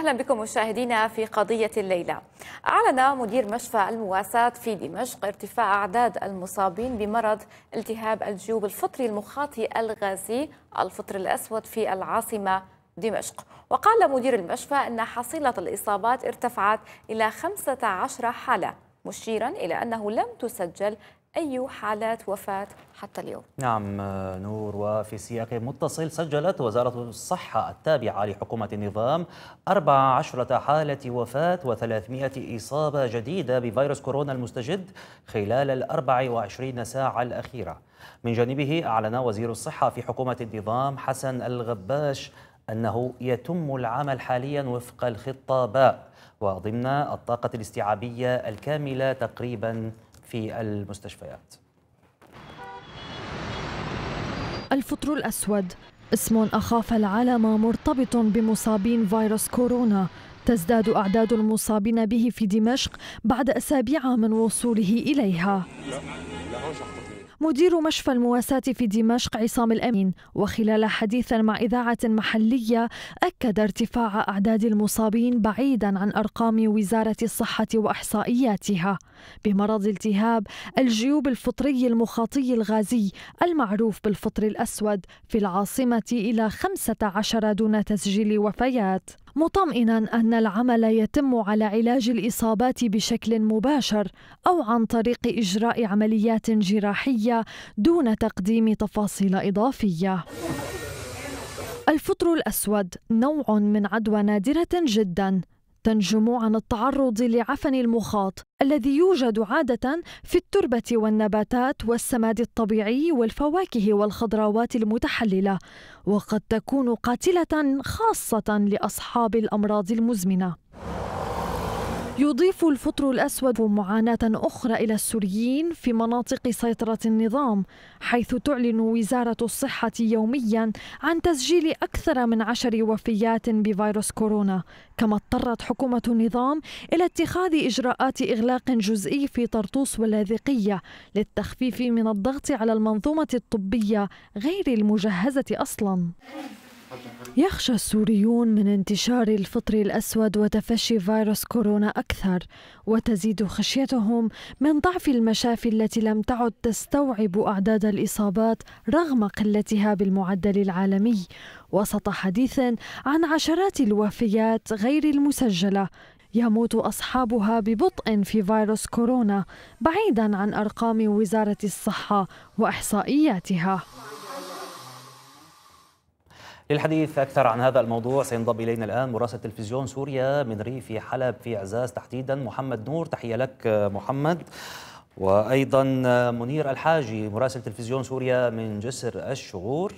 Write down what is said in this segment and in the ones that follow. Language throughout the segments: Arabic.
أهلا بكم مشاهدينا في قضية الليلة أعلن مدير مشفى المواساة في دمشق ارتفاع أعداد المصابين بمرض التهاب الجيوب الفطري المخاطي الغازي الفطر الأسود في العاصمة دمشق وقال مدير المشفى أن حصيلة الإصابات ارتفعت إلى 15 حالة مشيرا إلى أنه لم تسجل أي حالات وفاة حتى اليوم نعم نور وفي سياق متصل سجلت وزارة الصحة التابعة لحكومة النظام 14 حالة وفاة و300 إصابة جديدة بفيروس كورونا المستجد خلال ال 24 ساعة الأخيرة من جانبه أعلن وزير الصحة في حكومة النظام حسن الغباش أنه يتم العمل حاليا وفق الخطة باء وضمن الطاقة الاستيعابية الكاملة تقريباً في المستشفيات الفطر الأسود اسم أخاف العالم مرتبط بمصابين فيروس كورونا تزداد أعداد المصابين به في دمشق بعد أسابيع من وصوله إليها مدير مشفى المواساة في دمشق عصام الأمين وخلال حديث مع إذاعة محلية أكد ارتفاع أعداد المصابين بعيدا عن أرقام وزارة الصحة وإحصائياتها بمرض التهاب الجيوب الفطري المخاطي الغازي المعروف بالفطر الأسود في العاصمة إلى 15 دون تسجيل وفيات مطمئنا أن العمل يتم على علاج الإصابات بشكل مباشر أو عن طريق إجراء عمليات جراحية دون تقديم تفاصيل إضافية. الفطر الأسود نوع من عدوى نادرة جدا تنجم عن التعرض لعفن المخاط الذي يوجد عادة في التربة والنباتات والسماد الطبيعي والفواكه والخضروات المتحللة وقد تكون قاتلة خاصة لأصحاب الأمراض المزمنة يضيف الفطر الأسود معاناة أخرى إلى السوريين في مناطق سيطرة النظام حيث تعلن وزارة الصحة يوميا عن تسجيل أكثر من عشر وفيات بفيروس كورونا كما اضطرت حكومة النظام إلى اتخاذ إجراءات إغلاق جزئي في طرطوس واللاذقية للتخفيف من الضغط على المنظومة الطبية غير المجهزة أصلاً يخشى السوريون من انتشار الفطر الأسود وتفشي فيروس كورونا أكثر وتزيد خشيتهم من ضعف المشافي التي لم تعد تستوعب أعداد الإصابات رغم قلتها بالمعدل العالمي وسط حديث عن عشرات الوفيات غير المسجلة يموت أصحابها ببطء في فيروس كورونا بعيدا عن أرقام وزارة الصحة وإحصائياتها للحديث أكثر عن هذا الموضوع سينضم إلينا الآن مراسل تلفزيون سوريا من ريف حلب في عزاز تحديدا محمد نور تحية لك محمد وأيضا منير الحاجي مراسل تلفزيون سوريا من جسر الشغور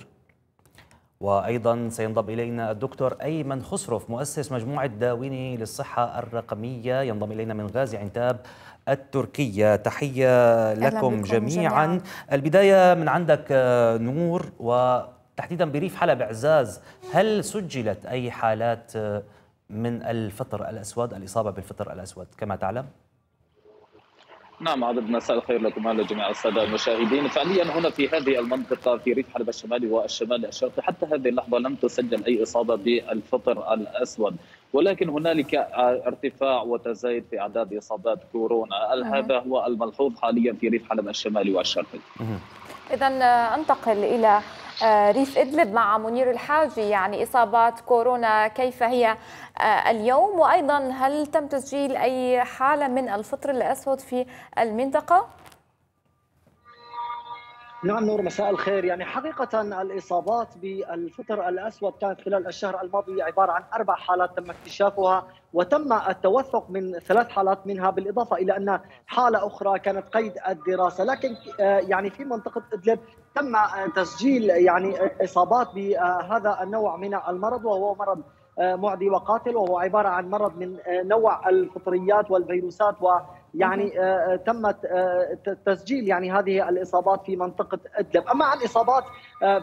وأيضا سينضم إلينا الدكتور أيمن خسروف مؤسس مجموعة داويني للصحة الرقمية ينضم إلينا من غازي عنتاب التركية تحية لكم جميعا. جميعا البداية من عندك نور و تحديدا بريف حلب اعزاز هل سجلت اي حالات آه، من الفطر الاسود الاصابه بالفطر الاسود كما تعلم نعم عدد مساء الخير لكم على جميع الساده المشاهدين فعليا هنا في هذه المنطقه في ريف حلب الشمالي والشمال الشرقي حتى هذه اللحظه لم تسجل اي اصابه بالفطر الاسود ولكن هنالك آه، ارتفاع وتزايد في اعداد اصابات كورونا نعم. هذا هو الملحوظ حاليا في ريف حلب الشمالي والشرقي إذا آه، أنتقل إلى آه، ريف إدلب مع منير الحاجي يعني إصابات كورونا كيف هي آه، اليوم وأيضا هل تم تسجيل أي حالة من الفطر الأسود في المنطقة؟ نعم نور مساء الخير يعني حقيقة الإصابات بالفطر الأسود كانت خلال الشهر الماضي عبارة عن أربع حالات تم اكتشافها وتم التوثق من ثلاث حالات منها بالإضافة إلى أن حالة أخرى كانت قيد الدراسة لكن آه، يعني في منطقة إدلب تم تسجيل يعني إصابات بهذا النوع من المرض وهو مرض آه، معدي وقاتل وهو عبارة عن مرض من آه، نوع الفطريات والفيروسات و يعني آه، آه، تم آه، تسجيل يعني هذه الاصابات في منطقه ادلب، اما عن اصابات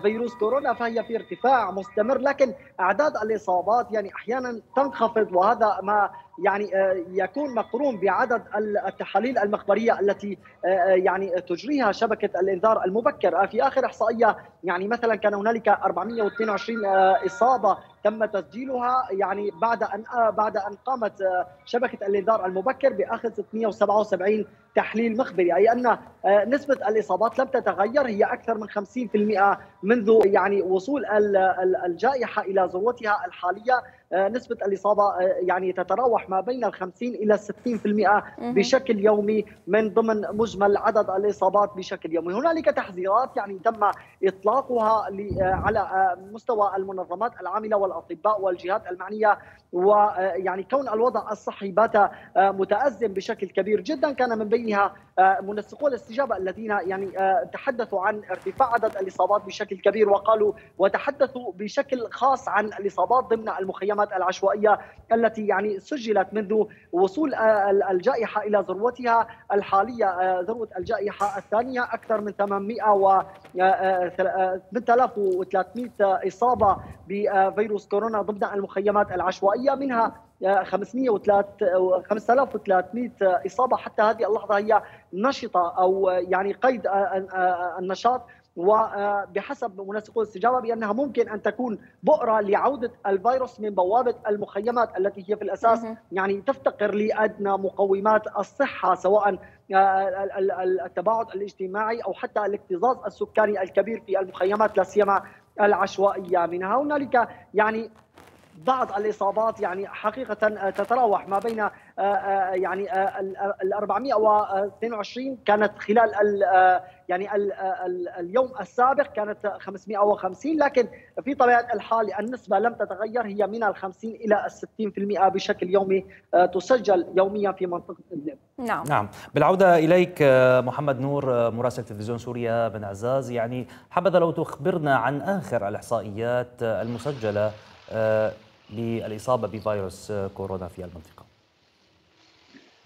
فيروس كورونا فهي في ارتفاع مستمر لكن اعداد الاصابات يعني احيانا تنخفض وهذا ما يعني آه، يكون مقرون بعدد التحاليل المخبريه التي آه، آه، يعني تجريها شبكه الانذار المبكر في اخر احصائيه يعني مثلا كان هنالك 422 اصابه تم تسجيلها يعني بعد ان بعد ان قامت شبكه الانذار المبكر باخذ 677 تحليل مخبري اي ان نسبه الاصابات لم تتغير هي اكثر من 50% منذ يعني وصول الجائحه الى ذروتها الحاليه آه، نسبه الاصابه آه، يعني تتراوح ما بين ال 50 الى 60% بشكل يومي من ضمن مجمل عدد الاصابات بشكل يومي، هنالك تحذيرات يعني تم اطلاقها آه، على مستوى المنظمات العامله والاطباء والجهات المعنيه ويعني كون الوضع الصحي بات متازم بشكل كبير جدا كان من بينها منسقو الاستجابه الذين يعني تحدثوا عن ارتفاع عدد الاصابات بشكل كبير وقالوا وتحدثوا بشكل خاص عن الاصابات ضمن المخيمات الازمات العشوائيه التي يعني سجلت منذ وصول الجائحه الى ذروتها الحاليه آه، ذروه الجائحه الثانيه اكثر من 800 و 8300 آه، آه، اصابه بفيروس كورونا ضمن المخيمات العشوائيه منها 503 5300 اصابه حتى هذه اللحظه هي نشطه او يعني قيد النشاط وبحسب منسقو الاستجابه بانها ممكن ان تكون بؤره لعوده الفيروس من بوابه المخيمات التي هي في الاساس يعني تفتقر لادنى مقومات الصحه سواء آه، التباعد الاجتماعي او حتى الاكتظاظ السكاني الكبير في المخيمات لا سيما العشوائيه منها هنالك يعني بعض الاصابات يعني حقيقه آه، تتراوح ما بين آه، يعني ال 422 كانت خلال يعني اليوم السابق كانت 550 لكن في طبيعه الحال النسبه لم تتغير هي من ال 50 الى ال 60% بشكل يومي تسجل يوميا في منطقه ادلب. نعم نعم بالعوده اليك محمد نور مراسل تلفزيون سوريا بن عزاز يعني حبذا لو تخبرنا عن اخر الاحصائيات المسجله للاصابه بفيروس كورونا في المنطقه.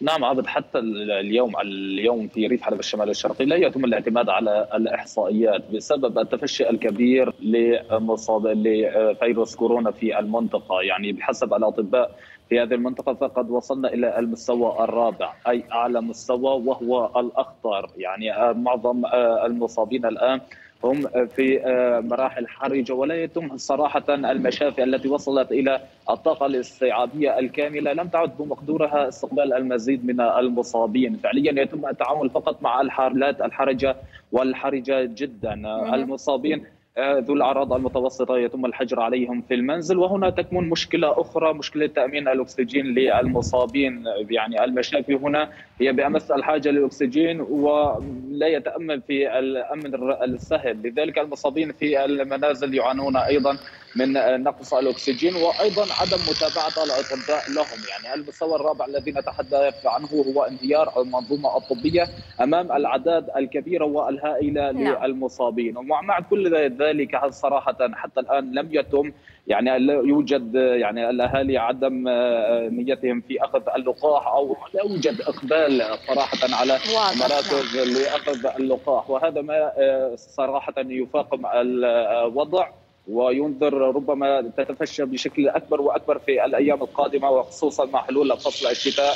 نعم عبد حتى اليوم اليوم في ريف حلب الشمال الشرقي لا يتم الاعتماد على الاحصائيات بسبب التفشي الكبير لمصاب لفيروس كورونا في المنطقه يعني بحسب الاطباء في هذه المنطقه فقد وصلنا الى المستوى الرابع اي اعلى مستوى وهو الاخطر يعني آه، معظم آه، المصابين الان هم في آه، مراحل حرجه ولا يتم صراحه المشافي التي وصلت الى الطاقه الاستيعابيه الكامله لم تعد بمقدورها استقبال المزيد من المصابين، فعليا يتم التعامل فقط مع الحالات الحرجه والحرجه جدا، المصابين آه، ذو الأعراض المتوسطة يتم الحجر عليهم في المنزل وهنا تكمن مشكلة أخرى مشكلة تأمين الأكسجين للمصابين يعني المشافي هنا هي بأمس الحاجة للأكسجين ولا يتأمل في الأمن السهل لذلك المصابين في المنازل يعانون أيضا من آه، نقص الاكسجين وايضا عدم متابعه الاطباء لهم يعني المستوى الرابع الذي نتحدث عنه هو انهيار المنظومه الطبيه امام الاعداد الكبيره والهائله نعم. للمصابين ومع كل ذلك صراحه حتى الان لم يتم يعني لا يوجد يعني الاهالي عدم آه، نيتهم في اخذ اللقاح او لا يوجد اقبال صراحه على نعم. مراكز لاخذ اللقاح وهذا ما آه، صراحه يفاقم الوضع وينظر ربما تتفشى بشكل اكبر واكبر في الايام القادمه وخصوصا مع حلول فصل الشتاء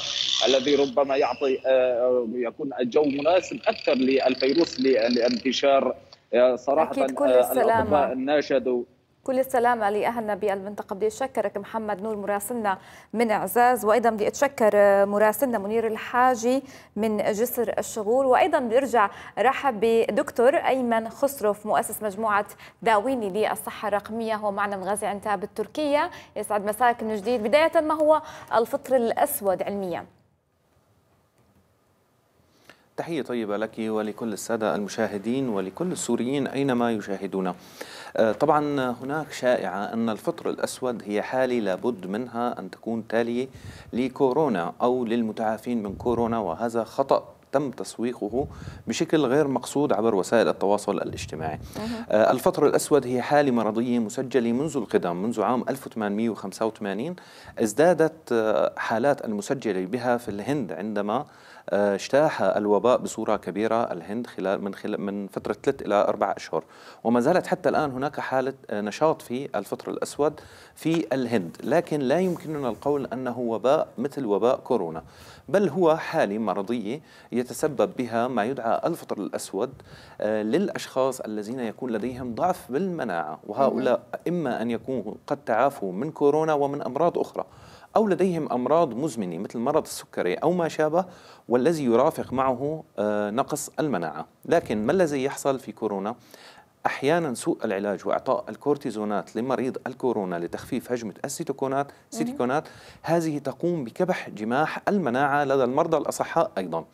الذي ربما يعطي آه، يكون الجو مناسب اكثر للفيروس لانتشار آه، صراحه آه، السلامة. الناشد كل السلامه لاهلنا بالمنطقه بدي اتشكرك محمد نور مراسلنا من اعزاز وايضا بدي اتشكر مراسلنا منير الحاجي من جسر الشغور وايضا بدي ارجع رحب بدكتور ايمن خسروف مؤسس مجموعه داويني للصحه الرقميه هو معنا من غازي عنتاب التركيه يسعد مساك من جديد بدايه ما هو الفطر الاسود علميا تحية طيبة لك ولكل السادة المشاهدين ولكل السوريين أينما يشاهدون آه، طبعا هناك شائعة أن الفطر الأسود هي حالة لابد منها أن تكون تالية لكورونا أو للمتعافين من كورونا وهذا خطأ تم تسويقه بشكل غير مقصود عبر وسائل التواصل الاجتماعي أه. الفطر الأسود هي حالة مرضية مسجلة منذ القدم منذ عام 1885 ازدادت آه، حالات المسجلة بها في الهند عندما آه، اجتاح الوباء بصورة كبيرة الهند خلال من خلال من فترة ثلاث إلى أربع أشهر وما زالت حتى الآن هناك حالة آه، نشاط في الفطر الأسود في الهند لكن لا يمكننا القول أنه وباء مثل وباء كورونا بل هو حالة مرضية يتسبب بها ما يدعى الفطر الأسود آه، للأشخاص الذين يكون لديهم ضعف بالمناعة وهؤلاء نعم. إما أن يكونوا قد تعافوا من كورونا ومن أمراض أخرى أو لديهم أمراض مزمنة مثل مرض السكري أو ما شابه والذي يرافق معه آه، نقص المناعة لكن ما الذي يحصل في كورونا؟ احيانا سوء العلاج واعطاء الكورتيزونات لمريض الكورونا لتخفيف هجمه السيتوكونات سيتيكونات هذه تقوم بكبح جماح المناعه لدى المرضى الاصحاء ايضا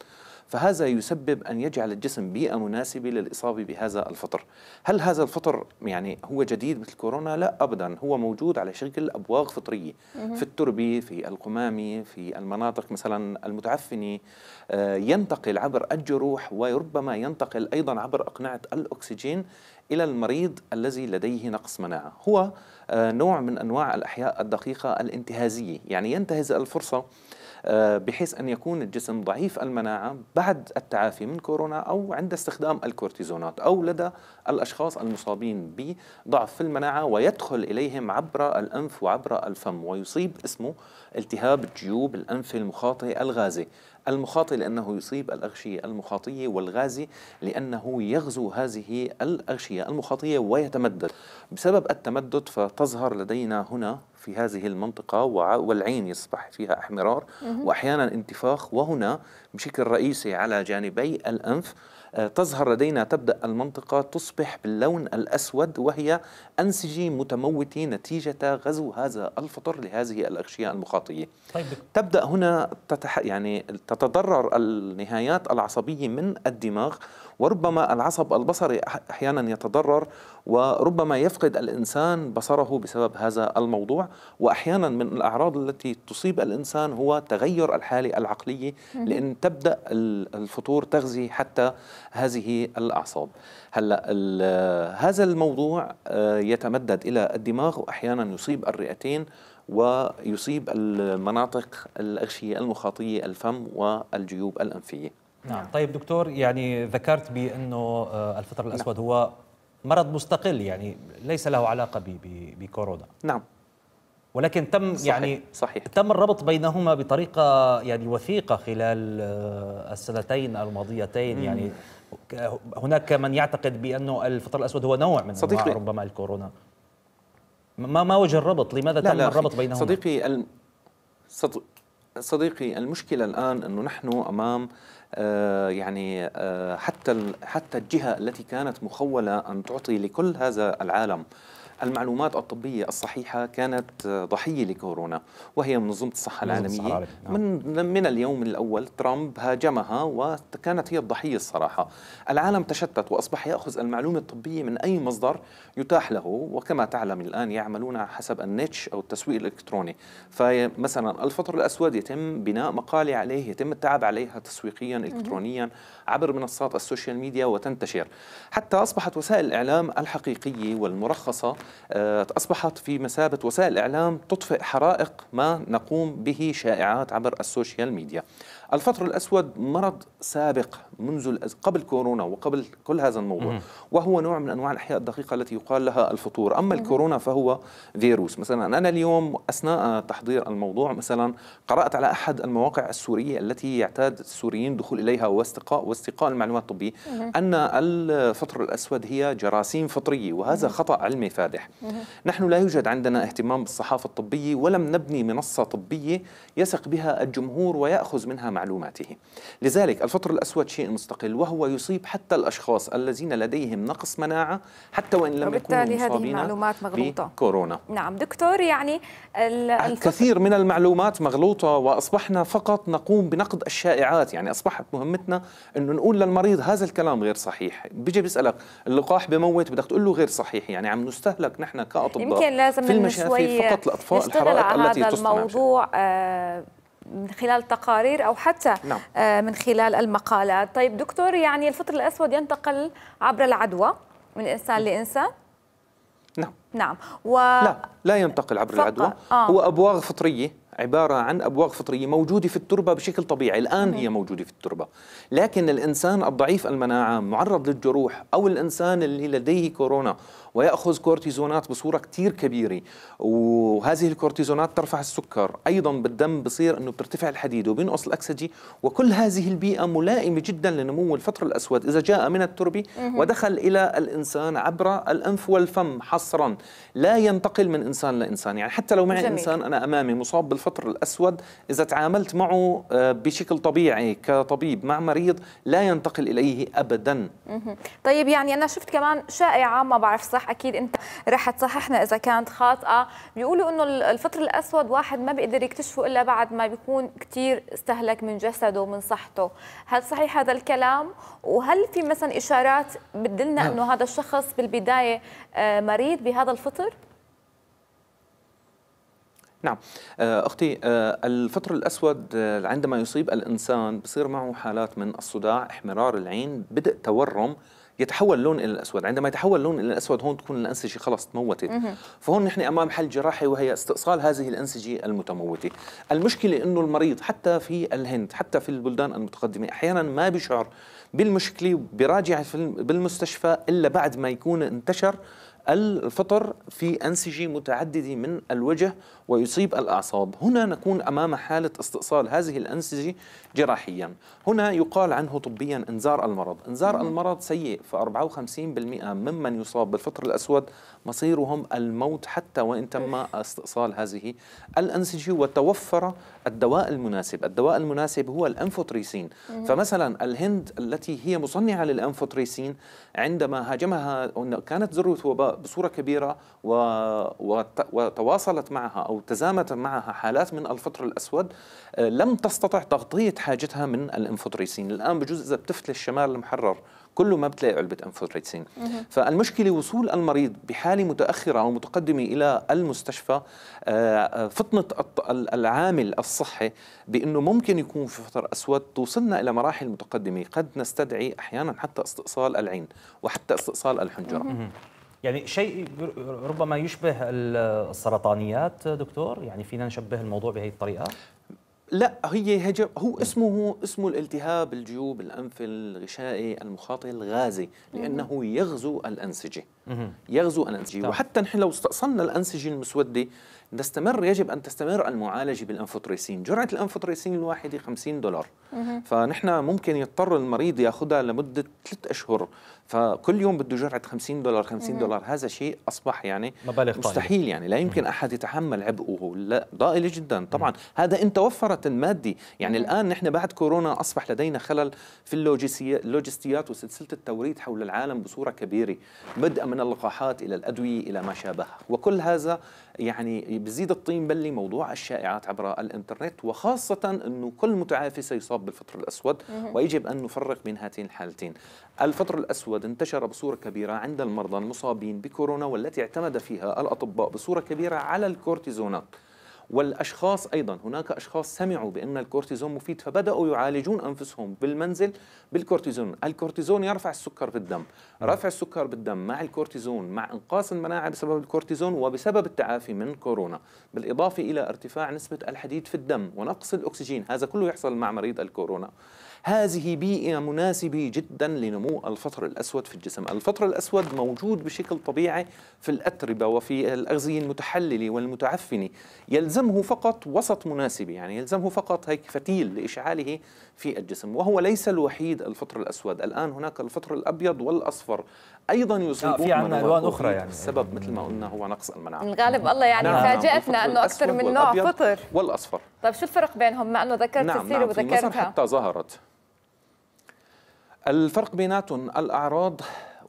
فهذا يسبب أن يجعل الجسم بيئة مناسبة للإصابة بهذا الفطر هل هذا الفطر يعني هو جديد مثل كورونا؟ لا أبدا هو موجود على شكل أبواغ فطرية في التربة في القمامة في المناطق مثلا المتعفنة آه، ينتقل عبر الجروح وربما ينتقل أيضا عبر أقنعة الأكسجين إلى المريض الذي لديه نقص مناعة هو آه، نوع من أنواع الأحياء الدقيقة الانتهازية يعني ينتهز الفرصة آه، بحيث أن يكون الجسم ضعيف المناعة بعد التعافي من كورونا أو عند استخدام الكورتيزونات أو لدى الأشخاص المصابين بضعف في المناعة ويدخل إليهم عبر الأنف وعبر الفم ويصيب اسمه التهاب جيوب الأنف المخاطي الغازي المخاطي لأنه يصيب الأغشية المخاطية والغازي لأنه يغزو هذه الأغشية المخاطية ويتمدد بسبب التمدد فتظهر لدينا هنا في هذه المنطقة والعين يصبح فيها أحمرار وأحيانا انتفاخ وهنا بشكل رئيسي على جانبي الأنف آه، تظهر لدينا تبدأ المنطقة تصبح باللون الأسود وهي أنسجة متموتة نتيجة غزو هذا الفطر لهذه الأغشية المخاطية طيب. تبدأ هنا تتح... يعني تتضرر النهايات العصبية من الدماغ وربما العصب البصري أحيانا يتضرر وربما يفقد الإنسان بصره بسبب هذا الموضوع وأحيانا من الأعراض التي تصيب الإنسان هو تغير الحالة العقلية لأن تبدأ الفطور تغذي حتى هذه الأعصاب هلا هذا الموضوع آه، يتمدد إلى الدماغ وأحيانا يصيب الرئتين ويصيب المناطق الأغشية المخاطية الفم والجيوب الأنفية نعم. نعم طيب دكتور يعني ذكرت بانه آه، الفطر نعم. الاسود نعم. هو مرض مستقل يعني ليس له علاقه بكورونا نعم ولكن تم صحيح يعني صحيح تم الربط بينهما بطريقه يعني وثيقه خلال آه، السنتين الماضيتين مم. يعني هناك من يعتقد بانه الفطر الاسود هو نوع من صديقي أنواع ربما الكورونا ما ما وجه الربط لماذا لا تم لا الربط بينهما صديقي الم... صديقي المشكله الان انه نحن امام آه، يعني آه، حتى حتى الجهه التي كانت مخوله ان تعطي لكل هذا العالم المعلومات الطبية الصحيحة كانت ضحية لكورونا وهي منظمة الصحة العالمية نعم. من, من اليوم الأول ترامب هاجمها وكانت هي الضحية الصراحة العالم تشتت وأصبح يأخذ المعلومة الطبية من أي مصدر يتاح له وكما تعلم الآن يعملون حسب النيتش أو التسويق الإلكتروني فمثلا الفطر الأسود يتم بناء مقالة عليه يتم التعب عليها تسويقيا إلكترونيا عبر منصات السوشيال ميديا وتنتشر حتى أصبحت وسائل الإعلام الحقيقية والمرخصة آه، أصبحت في مثابة وسائل إعلام تطفئ حرائق ما نقوم به شائعات عبر السوشيال ميديا الفطر الأسود مرض سابق منذ قبل كورونا وقبل كل هذا الموضوع مم. وهو نوع من أنواع الأحياء الدقيقة التي يقال لها الفطور أما مم. الكورونا فهو فيروس مثلا أنا اليوم أثناء تحضير الموضوع مثلا قرأت على أحد المواقع السورية التي يعتاد السوريين الدخول إليها واستقاء واستقاء المعلومات الطبية مم. أن الفطر الأسود هي جراثيم فطرية وهذا خطأ علمي فادح نحن لا يوجد عندنا اهتمام بالصحافة الطبية ولم نبني منصة طبية يثق بها الجمهور ويأخذ منها معلومات معلوماته لذلك الفطر الأسود شيء مستقل وهو يصيب حتى الأشخاص الذين لديهم نقص مناعة حتى وإن لم يكونوا مصابين هذه مغلوطة بكورونا نعم دكتور يعني الكثير من المعلومات مغلوطة وأصبحنا فقط نقوم بنقد الشائعات يعني أصبحت مهمتنا أنه نقول للمريض هذا الكلام غير صحيح بيجي بيسألك اللقاح بموت بدك تقول له غير صحيح يعني عم نستهلك نحن كأطباء يمكن لازم في المشافي فقط لأطفاء الحرائق التي تصنع الموضوع آه، من خلال تقارير او حتى نعم. آه، من خلال المقالات طيب دكتور يعني الفطر الاسود ينتقل عبر العدوى من انسان نعم. لانسان نعم نعم و... لا لا ينتقل عبر فقط. العدوى آه. هو ابواغ فطريه عباره عن ابواغ فطريه موجوده في التربه بشكل طبيعي الان مم. هي موجوده في التربه لكن الانسان الضعيف المناعه معرض للجروح او الانسان اللي لديه كورونا ويأخذ كورتيزونات بصورة كتير كبيرة وهذه الكورتيزونات ترفع السكر أيضا بالدم بصير أنه بترتفع الحديد وبينقص الأكسجي وكل هذه البيئة ملائمة جدا لنمو الفطر الأسود إذا جاء من التربة ودخل إلى الإنسان عبر الأنف والفم حصرا لا ينتقل من إنسان لإنسان يعني حتى لو معي جميل. إنسان أنا أمامي مصاب بالفطر الأسود إذا تعاملت معه آه، بشكل طبيعي كطبيب مع مريض لا ينتقل إليه أبدا طيب يعني أنا شفت كمان شائعة ما بعرف صح صح اكيد انت رح تصححنا اذا كانت خاطئه بيقولوا انه الفطر الاسود واحد ما بيقدر يكتشفه الا بعد ما بيكون كثير استهلك من جسده ومن صحته هل صحيح هذا الكلام وهل في مثلا اشارات بتدلنا نعم. انه هذا الشخص بالبدايه آه، مريض بهذا الفطر نعم آه، اختي آه، الفطر الاسود عندما يصيب الانسان بصير معه حالات من الصداع احمرار العين بدء تورم يتحول اللون الى الاسود، عندما يتحول اللون الى الاسود هون تكون الانسجه خلص تموتت. فهون نحن امام حل جراحي وهي استئصال هذه الانسجه المتموته. المشكله انه المريض حتى في الهند، حتى في البلدان المتقدمه احيانا ما بيشعر بالمشكله وبراجع بالمستشفى الا بعد ما يكون انتشر الفطر في أنسجة متعددة من الوجه ويصيب الأعصاب هنا نكون أمام حالة استئصال هذه الأنسجة جراحيا هنا يقال عنه طبيا إنذار المرض إنذار المرض سيء ف54% ممن يصاب بالفطر الأسود مصيرهم الموت حتى وإن تم استئصال هذه الأنسجة وتوفر الدواء المناسب الدواء المناسب هو الأنفوتريسين فمثلا الهند التي هي مصنعة للأنفوتريسين عندما هاجمها كانت ذروة وباء بصوره كبيره وتواصلت معها او تزامت معها حالات من الفطر الاسود آه، لم تستطع تغطيه حاجتها من الانفطريسين، الان بجوز اذا بتفتل الشمال المحرر كله ما بتلاقي علبة أنفوتريتسين فالمشكلة وصول المريض بحالة متأخرة أو متقدمة إلى المستشفى آه، آه، فطنة العامل الصحي بأنه ممكن يكون في فطر أسود توصلنا إلى مراحل متقدمة قد نستدعي أحيانا حتى استئصال العين وحتى استئصال الحنجرة يعني شيء ربما يشبه السرطانيات دكتور يعني فينا نشبه الموضوع بهي الطريقه لا هي هجم هو اسمه اسمه الالتهاب الجيوب الانف الغشائي المخاطي الغازي لانه يغزو الانسجه يغزو الانسجه وحتى نحن لو استأصلنا الانسجه المسوده تستمر يجب ان تستمر المعالجه بالانفوتريسين، جرعه الانفوتريسين الواحده 50 دولار فنحن ممكن يضطر المريض ياخذها لمده 3 اشهر فكل يوم بده جرعه 50 دولار 50 دولار هذا شيء اصبح يعني مبالغ مستحيل يعني لا يمكن احد يتحمل عبئه لا ضائله جدا طبعا هذا ان توفرت المادي يعني الان نحن بعد كورونا اصبح لدينا خلل في اللوجستيات وسلسله التوريد حول العالم بصوره كبيره بدءا من اللقاحات الى الادويه الى ما شابه وكل هذا يعني بزيد الطين بلي موضوع الشائعات عبر الانترنت وخاصه انه كل متعافي سيصاب بالفطر الاسود ويجب ان نفرق بين هاتين الحالتين الفطر الاسود الأسود انتشر بصورة كبيرة عند المرضى المصابين بكورونا والتي اعتمد فيها الأطباء بصورة كبيرة على الكورتيزونات والاشخاص ايضا هناك اشخاص سمعوا بان الكورتيزون مفيد فبداوا يعالجون انفسهم بالمنزل بالكورتيزون، الكورتيزون يرفع السكر بالدم، رفع السكر بالدم مع الكورتيزون مع انقاص المناعه بسبب الكورتيزون وبسبب التعافي من كورونا، بالاضافه الى ارتفاع نسبه الحديد في الدم ونقص الاكسجين، هذا كله يحصل مع مريض الكورونا. هذه بيئة مناسبة جدا لنمو الفطر الأسود في الجسم الفطر الأسود موجود بشكل طبيعي في الأتربة وفي الأغذية المتحللة والمتعفنة يلزمه فقط وسط مناسب يعني يلزمه فقط هيك فتيل لإشعاله في الجسم وهو ليس الوحيد الفطر الأسود الآن هناك الفطر الأبيض والأصفر أيضا يصيبون في عندنا ألوان أخرى يعني السبب مثل ما قلنا هو نقص المناعة الغالب الله يعني نعم فاجأتنا أنه أكثر من نوع فطر والأصفر طيب شو الفرق بينهم مع أنه ذكرت نعم السيرة نعم وذكرتها حتى ظهرت الفرق بيناتهم الأعراض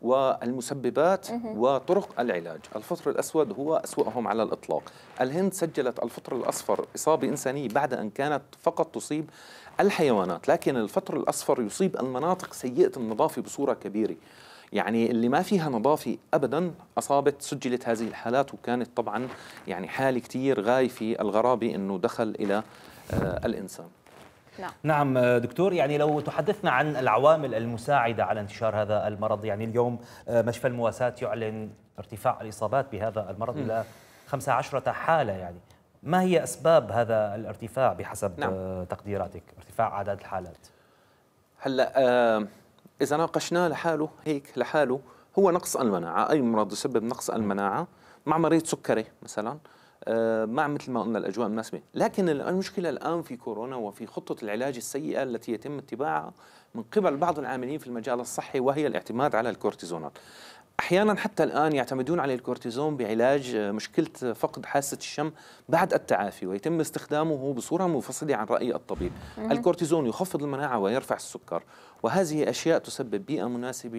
والمسببات وطرق العلاج الفطر الأسود هو أسوأهم على الإطلاق الهند سجلت الفطر الأصفر إصابة إنسانية بعد أن كانت فقط تصيب الحيوانات لكن الفطر الأصفر يصيب المناطق سيئة النظافة بصورة كبيرة يعني اللي ما فيها نظافة أبدا أصابت سجلت هذه الحالات وكانت طبعا يعني حالة كتير غاية في الغرابة أنه دخل إلى آه، الإنسان نعم. نعم دكتور يعني لو تحدثنا عن العوامل المساعدة على انتشار هذا المرض يعني اليوم آه، مشفى المواساة يعلن ارتفاع الإصابات بهذا المرض م. إلى 15 حالة يعني ما هي أسباب هذا الارتفاع بحسب نعم. آه، تقديراتك ارتفاع عدد الحالات هلا آه إذا ناقشناه لحاله هيك لحاله هو نقص المناعة أي مرض يسبب نقص المناعة مع مريض سكري مثلا آه، مع مثل ما قلنا الاجواء المناسبه، لكن المشكله الان في كورونا وفي خطه العلاج السيئه التي يتم اتباعها من قبل بعض العاملين في المجال الصحي وهي الاعتماد على الكورتيزونات. احيانا حتى الان يعتمدون على الكورتيزون بعلاج آه، مشكله فقد حاسه الشم بعد التعافي ويتم استخدامه بصوره منفصله عن راي الطبيب. الكورتيزون يخفض المناعه ويرفع السكر وهذه اشياء تسبب بيئه مناسبه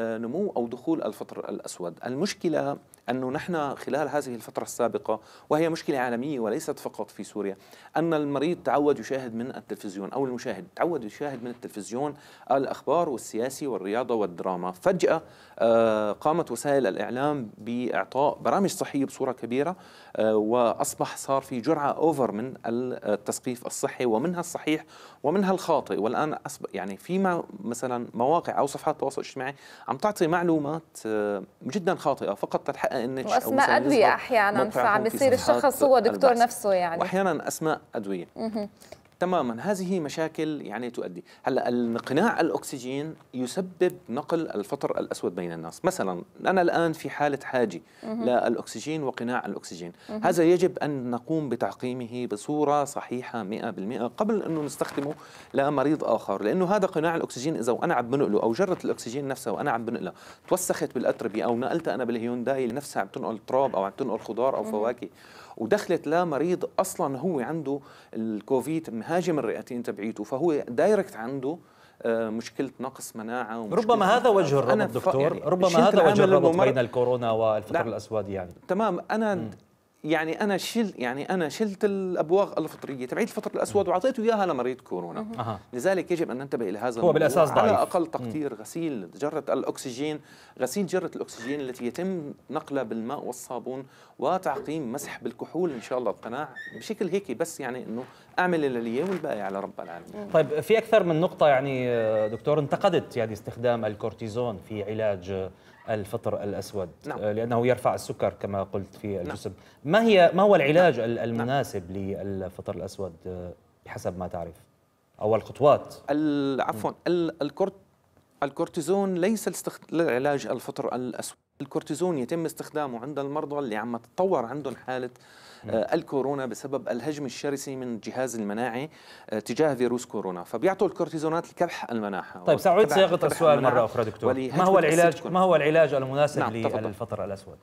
لنمو آه، او دخول الفطر الاسود. المشكله أنه نحن خلال هذه الفترة السابقة وهي مشكلة عالمية وليست فقط في سوريا أن المريض تعود يشاهد من التلفزيون أو المشاهد تعود يشاهد من التلفزيون الأخبار والسياسي والرياضة والدراما فجأة آه، قامت وسائل الإعلام بإعطاء برامج صحية بصورة كبيرة آه، وأصبح صار في جرعة أوفر من التسقيف الصحي ومنها الصحيح ومنها الخاطئ والآن أصبح يعني في مثلا مواقع أو صفحات تواصل اجتماعي عم تعطي معلومات آه، جدا خاطئة فقط تلحق انك واسماء ادويه احيانا فعم بيصير الشخص هو دكتور نفسه يعني واحيانا اسماء ادويه تماما هذه مشاكل يعني تؤدي هلا انقناع الاكسجين يسبب نقل الفطر الاسود بين الناس مثلا انا الان في حاله حاجه للاكسجين وقناع الاكسجين هذا يجب ان نقوم بتعقيمه بصوره صحيحه 100% قبل انه نستخدمه لمريض اخر لانه هذا قناع الاكسجين اذا وانا عم بنقله او جره الاكسجين نفسها وانا عم بنقلها توسخت بالاتربه او نقلتها انا بالهيونداي نفسها عم تنقل تراب او عم تنقل خضار او فواكه ودخلت لمريض اصلا هو عنده الكوفيد مهاجم الرئتين تبعيته فهو دايركت عنده آه، مشكلة نقص مناعة ربما هذا وجه الربط دكتور يعني ربما هذا وجه الربط بين الكورونا والفطر نعم. الأسود يعني تمام أنا م. يعني, يعني انا شلت يعني انا شلت الابواغ الفطريه تبعيت الفطر الاسود واعطيته اياها لمريض كورونا أه. لذلك يجب ان ننتبه الى هذا الموضوع هو بالاساس ضعيف. على اقل تقدير غسيل جره الاكسجين غسيل جره الاكسجين التي يتم نقلها بالماء والصابون وتعقيم مسح بالكحول ان شاء الله القناع بشكل هيك بس يعني انه اعمل اللي والباقي على رب العالمين طيب في اكثر من نقطه يعني آه، دكتور انتقدت يعني استخدام الكورتيزون في علاج الفطر الاسود نعم. آه، لانه يرفع السكر كما قلت في نعم. الجسم نعم. ما هي ما هو العلاج نعم. نعم. المناسب نعم. للفطر الاسود آه، بحسب ما تعرف او الخطوات عفوا الكورت الكورتيزون ليس لستخد... لعلاج الفطر الاسود الكورتيزون يتم استخدامه عند المرضى اللي عم تتطور عندهم حاله آه، الكورونا بسبب الهجم الشرسي من الجهاز المناعي آه، تجاه فيروس كورونا فبيعطوا الكورتيزونات لكبح المناعه طيب ساعود صياغه السؤال مره اخرى دكتور ما هو العلاج ما هو العلاج المناسب نعم للفطر الاسود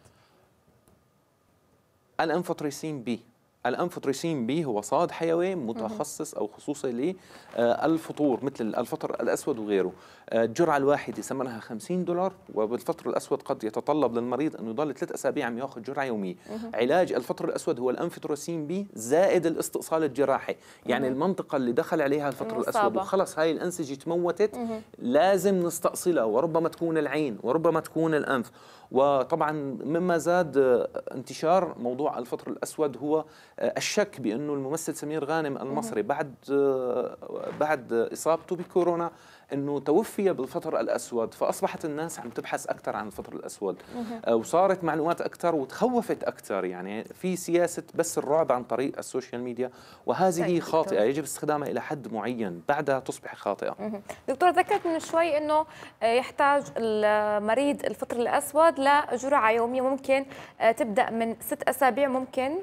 الانفوتريسين بي الأنفوتريسين بي هو صاد حيوي متخصص أو خصوصي للفطور آه، مثل الفطر الأسود وغيره آه، الجرعة الواحدة ثمنها 50 دولار وبالفطر الأسود قد يتطلب للمريض أنه يضل ثلاث أسابيع عم ياخذ جرعة يومية علاج الفطر الأسود هو الأنفوتريسين بي زائد الاستئصال الجراحي يعني المنطقة اللي دخل عليها الفطر الأسود وخلص هاي الأنسجة تموتت لازم نستأصلها وربما تكون العين وربما تكون الأنف وطبعا مما زاد آه، انتشار موضوع الفطر الأسود هو آه، الشك بانه الممثل سمير غانم المصري بعد آه، بعد اصابته بكورونا انه توفي بالفطر الاسود فاصبحت الناس عم تبحث اكثر عن الفطر الاسود آه، وصارت معلومات اكثر وتخوفت اكثر يعني في سياسه بس الرعب عن طريق السوشيال ميديا وهذه طيب، خاطئه يجب استخدامها الى حد معين بعدها تصبح خاطئه دكتور ذكرت من شوي انه آه، يحتاج المريض الفطر الاسود لجرعه يوميه ممكن آه، تبدا من ست اسابيع ممكن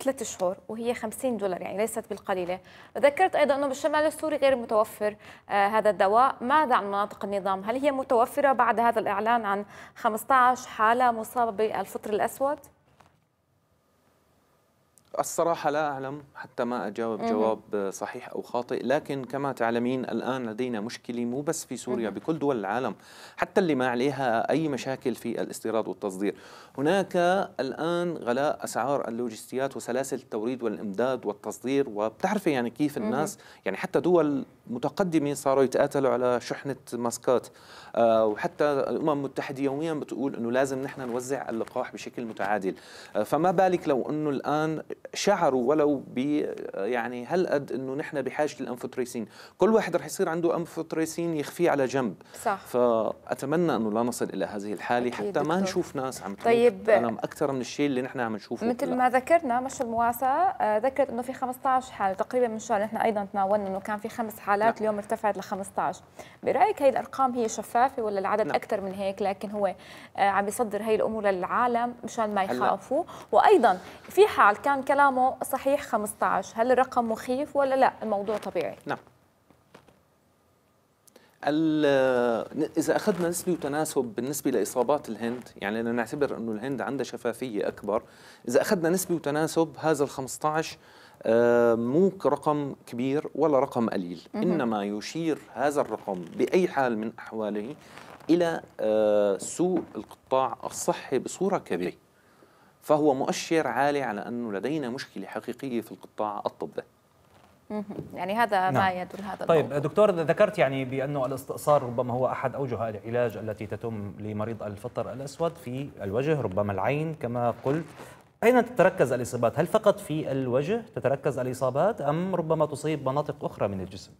ثلاث شهور وهي 50 دولار يعني ليست بالقليله ذكرت ايضا انه بالشمال السوري غير متوفر هذا الدواء ماذا عن مناطق النظام؟ هل هي متوفرة بعد هذا الإعلان عن 15 حالة مصابة بالفطر الأسود؟ الصراحة لا أعلم حتى ما أجاوب جواب صحيح أو خاطئ لكن كما تعلمين الآن لدينا مشكلة مو بس في سوريا بكل دول العالم حتى اللي ما عليها أي مشاكل في الاستيراد والتصدير هناك الآن غلاء أسعار اللوجستيات وسلاسل التوريد والإمداد والتصدير وبتعرفي يعني كيف الناس يعني حتى دول متقدمة صاروا يتقاتلوا على شحنة ماسكات آه، وحتى الأمم المتحدة يوميا بتقول أنه لازم نحن نوزع اللقاح بشكل متعادل آه، فما بالك لو أنه الآن شعروا ولو ب يعني هالقد انه نحن بحاجه للانفوتريسين، كل واحد رح يصير عنده انفوتريسين يخفيه على جنب صح فاتمنى انه لا نصل الى هذه الحاله حتى دكتور. ما نشوف ناس عم طيب الم اكثر من الشيء اللي نحن عم نشوفه مثل ما ذكرنا مش المواساه آه، ذكرت انه في 15 حاله تقريبا من شهر نحن ايضا تناولنا انه كان في خمس حالات نعم. اليوم ارتفعت ل 15 برايك هي الارقام هي شفافه ولا العدد نعم. اكثر من هيك لكن هو آه، عم يصدر هي الامور للعالم مشان ما يخافوا وايضا في حال كان كلامه صحيح 15 هل الرقم مخيف ولا لا الموضوع طبيعي نعم إذا أخذنا نسبة وتناسب بالنسبة لإصابات الهند يعني نعتبر أنه الهند عندها شفافية أكبر إذا أخذنا نسبة وتناسب هذا ال 15 آه، مو رقم كبير ولا رقم قليل إنما يشير هذا الرقم بأي حال من أحواله إلى آه، سوء القطاع الصحي بصورة كبيرة فهو مؤشر عالي على أنه لدينا مشكلة حقيقية في القطاع الطبي يعني هذا نعم. ما يدل هذا طيب الموضوع. دكتور ذكرت يعني بانه الاستئصال ربما هو احد اوجه العلاج التي تتم لمريض الفطر الاسود في الوجه ربما العين كما قلت اين تتركز الاصابات هل فقط في الوجه تتركز الاصابات ام ربما تصيب مناطق اخرى من الجسم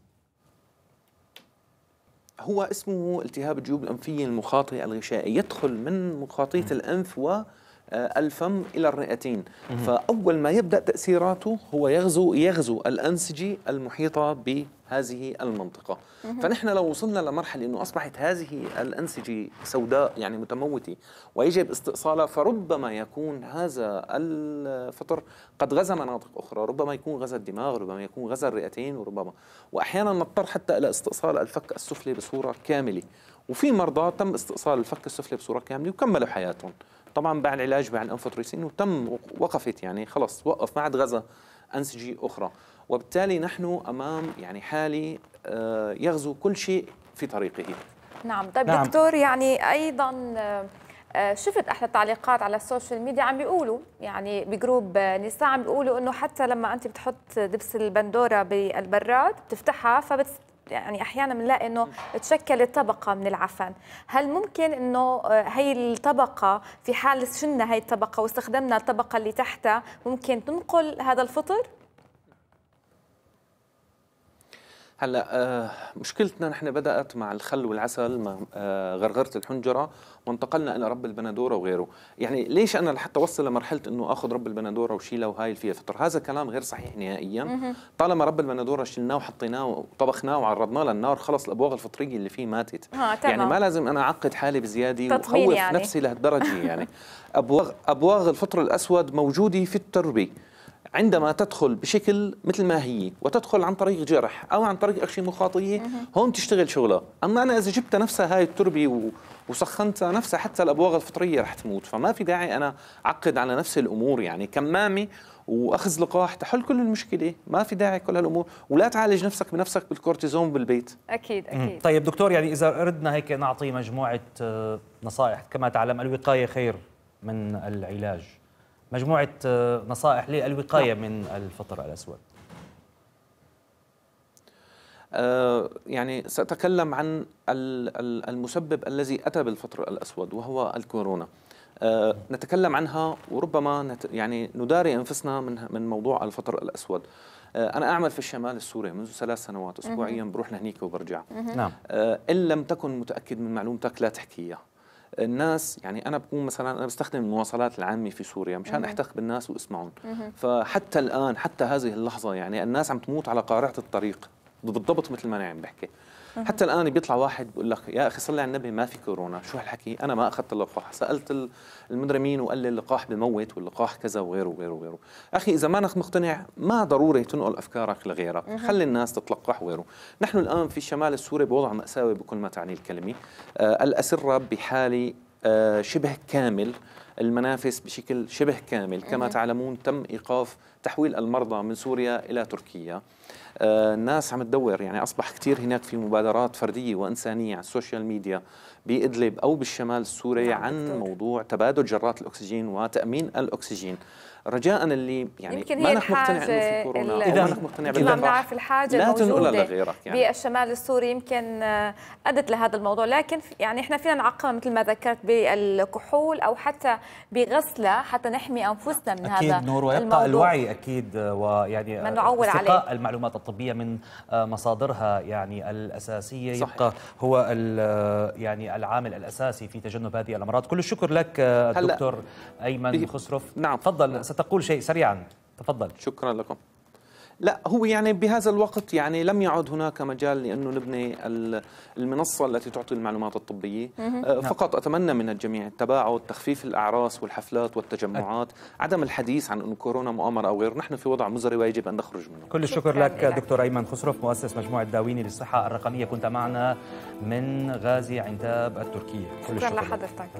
هو اسمه التهاب الجيوب الانفيه المخاطيه الغشائي يدخل من مخاطيه الانف و آه، الفم إلى الرئتين فأول ما يبدأ تأثيراته هو يغزو يغزو الأنسجة المحيطة بهذه المنطقة فنحن لو وصلنا لمرحلة أنه أصبحت هذه الأنسجة سوداء يعني متموتة ويجب استئصالها فربما يكون هذا الفطر قد غزا مناطق أخرى ربما يكون غزا الدماغ ربما يكون غزا الرئتين وربما وأحيانا نضطر حتى إلى استئصال الفك السفلي بصورة كاملة وفي مرضى تم استئصال الفك السفلي بصورة كاملة وكملوا حياتهم طبعا باع العلاج باع الانفوتريسين وتم وقفت يعني خلص وقف ما عاد غزا انسجه اخرى وبالتالي نحن امام يعني حاله آه، يغزو كل شيء في طريقه نعم طيب نعم. دكتور يعني ايضا آه، شفت احد التعليقات على السوشيال ميديا عم بيقولوا يعني بجروب نساء عم بيقولوا انه حتى لما انت بتحط دبس البندوره بالبراد بتفتحها فبت يعني احيانا بنلاقي انه تشكلت طبقه من العفن هل ممكن انه آه، هي الطبقه في حال شلنا هي الطبقه واستخدمنا الطبقه اللي تحتها ممكن تنقل هذا الفطر هلا آه، مشكلتنا نحن بدات مع الخل والعسل مع آه، غرغره الحنجره وانتقلنا الى رب البندوره وغيره يعني ليش انا لحتى اوصل لمرحله انه اخذ رب البندوره وشيله وهاي فيها فطر هذا كلام غير صحيح نهائيا طالما رب البندوره شلناه وحطيناه وطبخناه وعرضناه للنار خلص الابواغ الفطريه اللي فيه ماتت يعني ما لازم انا اعقد حالي بزياده واخوف يعني. نفسي لهالدرجه يعني ابواغ ابواغ الفطر الاسود موجوده في التربه عندما تدخل بشكل مثل ما هي وتدخل عن طريق جرح او عن طريق شيء مخاطيه هون تشتغل شغله اما انا اذا جبت نفسها هاي التربه وسخنتها نفسها حتى الابواغ الفطريه رح تموت فما في داعي انا اعقد على نفس الامور يعني كمامه واخذ لقاح تحل كل المشكله ما في داعي كل هالامور ولا تعالج نفسك بنفسك بالكورتيزون بالبيت اكيد اكيد طيب دكتور يعني اذا اردنا هيك نعطي مجموعه آه، نصائح كما تعلم الوقايه خير من العلاج مجموعه آه، نصائح للوقايه نعم. من الفطر الاسود آه، يعني سأتكلم عن المسبب الذي أتى بالفطر الأسود وهو الكورونا آه، نعم. نتكلم عنها وربما يعني نداري أنفسنا من, من موضوع الفطر الأسود أنا أعمل في الشمال السوري منذ ثلاث سنوات أسبوعيا بروح لهنيك وبرجع نعم إن لم تكن متأكد من معلومتك لا تحكيها الناس يعني انا بكون مثلا انا بستخدم المواصلات العامه في سوريا مشان احتق بالناس واسمعهم فحتى الان حتى هذه اللحظه يعني الناس عم تموت على قارعه الطريق بالضبط مثل ما انا عم بحكي حتى الان بيطلع واحد بيقول لك يا اخي صلي على النبي ما في كورونا شو هالحكي انا ما اخذت اللقاح سالت المدرمين وقال لي اللقاح بموت واللقاح كذا وغيره وغيره وغيره اخي اذا ما مقتنع ما ضروري تنقل افكارك لغيرك خلي الناس تتلقح وغيره نحن الان في الشمال السوري بوضع ماساوي بكل ما تعنيه الكلمه آه الاسره بحاله آه شبه كامل المنافس بشكل شبه كامل كما تعلمون تم إيقاف تحويل المرضى من سوريا إلى تركيا الناس آه، عم تدور يعني أصبح كثير هناك في مبادرات فردية وإنسانية على السوشيال ميديا بإدلب أو بالشمال السوري نعم، عن موضوع تبادل جرات الأكسجين وتأمين الأكسجين رجاء اللي يعني يمكن ما هي الحاجة مقتنع انه في كورونا اذا نحن مقتنع بالضبط ما بنعرف الحاجه لا تنقلها لغيرك يعني بالشمال السوري يمكن ادت لهذا الموضوع لكن يعني احنا فينا نعقمها مثل ما ذكرت بالكحول او حتى بغسله حتى نحمي انفسنا من أكيد هذا نور ويبقى الموضوع. الوعي اكيد ويعني ما نعول عليه المعلومات الطبيه من آه، مصادرها يعني الاساسيه صحيح. يبقى هو آه، يعني العامل الاساسي في تجنب هذه الامراض كل الشكر لك الدكتور آه، ايمن خسروف نعم تفضل ستقول شيء سريعا تفضل شكرا لكم لا هو يعني بهذا الوقت يعني لم يعد هناك مجال لانه نبني المنصه التي تعطي المعلومات الطبيه آه، نعم. فقط اتمنى من الجميع التباعد تخفيف الاعراس والحفلات والتجمعات عدم الحديث عن انه كورونا مؤامره او غير نحن في وضع مزري ويجب ان نخرج منه كل الشكر لك دكتور ايمن خسروف مؤسس مجموعه داويني للصحه الرقميه كنت معنا من غازي عنتاب التركيه كل شكرا الشكر لحضرتك